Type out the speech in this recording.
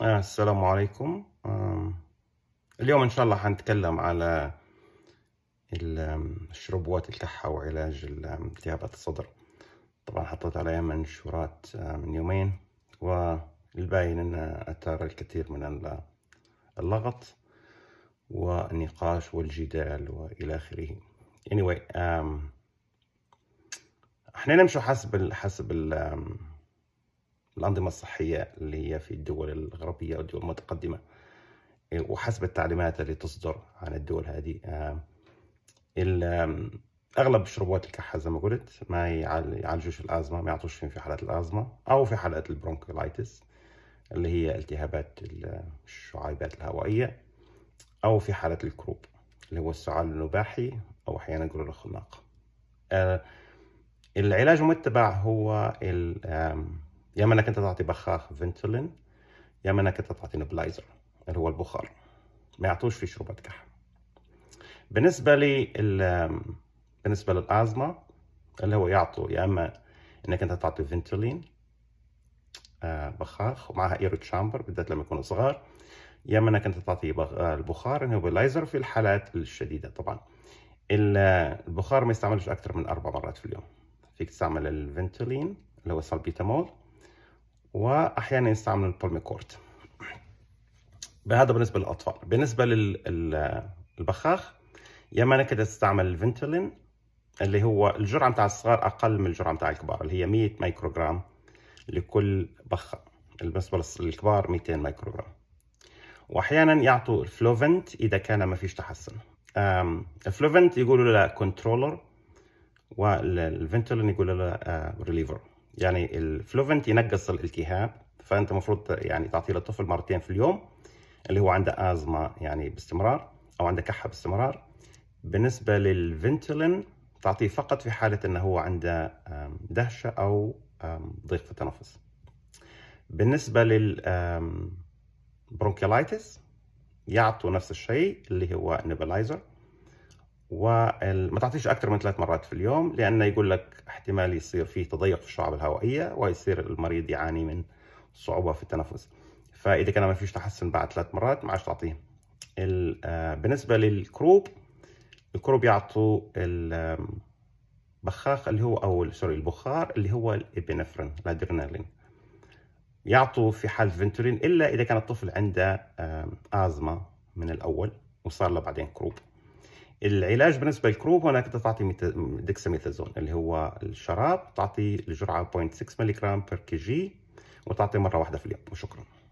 آه، السلام عليكم اليوم ان شاء الله حنتكلم على الشربوات الكحة وعلاج التهابات الصدر طبعا حطيت عليها منشورات آه، من يومين والباين انها اثار الكثير من اللغط والنقاش والجدال والى اخره anyway احنا نمشي حسب الـ حسب الـ الأنظمة الصحية اللي هي في الدول الغربية والدول المتقدمة إيه، وحسب التعليمات اللي تصدر عن الدول هذه آه، أغلب شربات الكحة زي ما قلت ما يعالجوش الأزمة ما يعطوش في حالات الأزمة أو في حالات البرونكولايتس اللي هي التهابات الشعيبات الهوائية أو في حالات الكروب اللي هو السعال النباحي أو أحيانا يقولوا الخناق آه، العلاج المتبع هو يا اما انك انت تعطي بخاخ فنتولين يا اما انك انت تعطي نبلايزر اللي هو البخار ما يعطوش في شربات كحة بالنسبه لي بالنسبه للازمه اللي هو يعطوا يا اما انك انت تعطي فنتولين آه، بخاخ ومعها ايرو تشامبر بالذات لما يكونوا صغار يا اما انك انت تعطي آه، البخار نبلايزر في الحالات الشديده طبعا البخار ما يستعملش اكثر من اربع مرات في اليوم فيك تستعمل الفنتولين اللي هو سالبيتامول واحيانا يستعمل البولميكورت هذا بالنسبه للاطفال بالنسبه للبخاخ يا اما انك تستعمل الفنتولين اللي هو الجرعه بتاع الصغار اقل من الجرعه بتاع الكبار اللي هي 100 ميكروغرام لكل بخه بالنسبه للكبار 200 ميكروغرام واحيانا يعطوا الفلوفنت اذا كان ما فيش تحسن الفلوفنت يقولوا له كنترولر والفنتولين يقولوا له ريليفر آه، يعني الفلوفنت ينقص الالتهاب فانت المفروض يعني تعطيه للطفل مرتين في اليوم اللي هو عنده ازمه يعني باستمرار او عنده كحه باستمرار بالنسبه للفنتولين تعطيه فقط في حاله انه هو عنده دهشه او ضيق في التنفس بالنسبه لل برونكيلايتس يعطوا نفس الشيء اللي هو نيبلايزر وما تعطيش اكثر من ثلاث مرات في اليوم لانه يقول لك احتمال يصير فيه تضيق في الشعب الهوائيه ويصير المريض يعاني من صعوبه في التنفس فاذا كان ما فيش تحسن بعد ثلاث مرات ما عادش تعطيه آه، بالنسبه للكروب الكروب يعطوا البخاخ اللي هو او سوري البخار اللي هو الابنفرين الادرينالين يعطوا في حال فنتولين الا اذا كان الطفل عنده آه، ازمه من الاول وصار له بعدين كروب العلاج بالنسبه للكروب هنا كنت تعطي ديكساميثازون اللي هو الشراب تعطي الجرعه 0.6 ملغ بير كي جي وتعطي مره واحده في اليوم وشكرا